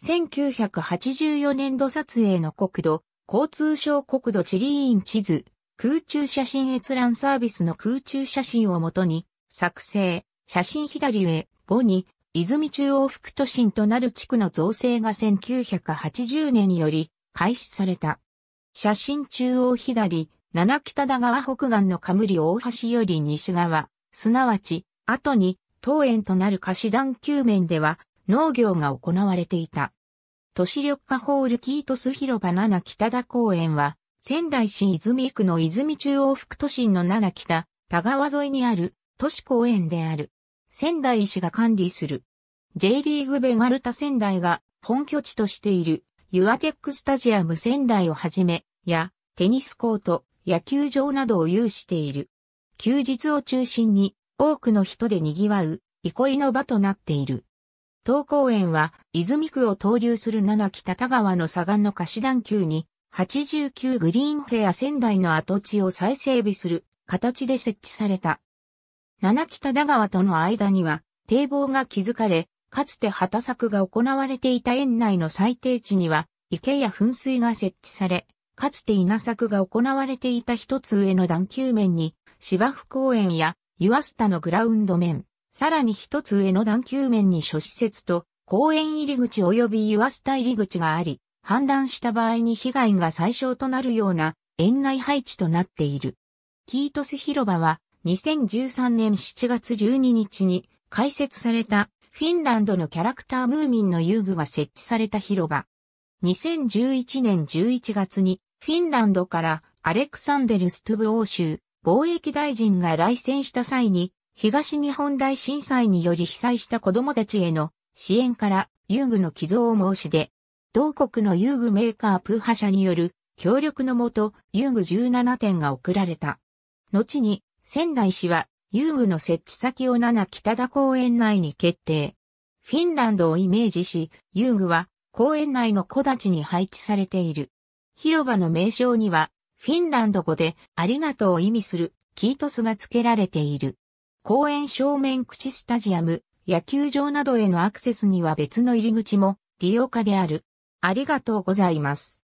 1984年度撮影の国土、交通省国土地理院地図、空中写真閲覧サービスの空中写真をもとに、作成、写真左上、5に、泉中央副都心となる地区の造成が1980年により開始された。写真中央左、七北田川北岸の冠大橋より西側、すなわち、後に、当園となる貸し段球面では農業が行われていた。都市緑化ホールキートス広場7北田公園は、仙台市泉区の泉中央副都心の7北、田川沿いにある都市公園である。仙台市が管理する。J リーグベガルタ仙台が本拠地としているユアテックスタジアム仙台をはじめ、や、テニスコート、野球場などを有している。休日を中心に多くの人で賑わう憩いの場となっている。東公園は、泉区を投流する七北田川の左岸の貸し段丘に、89グリーンフェア仙台の跡地を再整備する形で設置された。七北田川との間には、堤防が築かれ、かつて畑作が行われていた園内の最低地には、池や噴水が設置され、かつて稲作が行われていた一つ上の段丘面に、芝生公園や湯浅田のグラウンド面、さらに一つ上の段球面に諸施設と公園入り口及び湯あスタ入り口があり、氾濫した場合に被害が最小となるような園内配置となっている。キートス広場は2013年7月12日に開設されたフィンランドのキャラクタームーミンの遊具が設置された広場。2011年11月にフィンランドからアレクサンデル・ストゥブ欧州貿易大臣が来選した際に東日本大震災により被災した子供たちへの支援から遊具の寄贈を申し出、同国の遊具メーカープーハ社による協力のもと遊具17点が贈られた。後に仙台市は遊具の設置先を7北田公園内に決定。フィンランドをイメージし、遊具は公園内の小立ちに配置されている。広場の名称には、フィンランド語でありがとうを意味するキートスが付けられている。公園正面口スタジアム、野球場などへのアクセスには別の入り口も利用可である。ありがとうございます。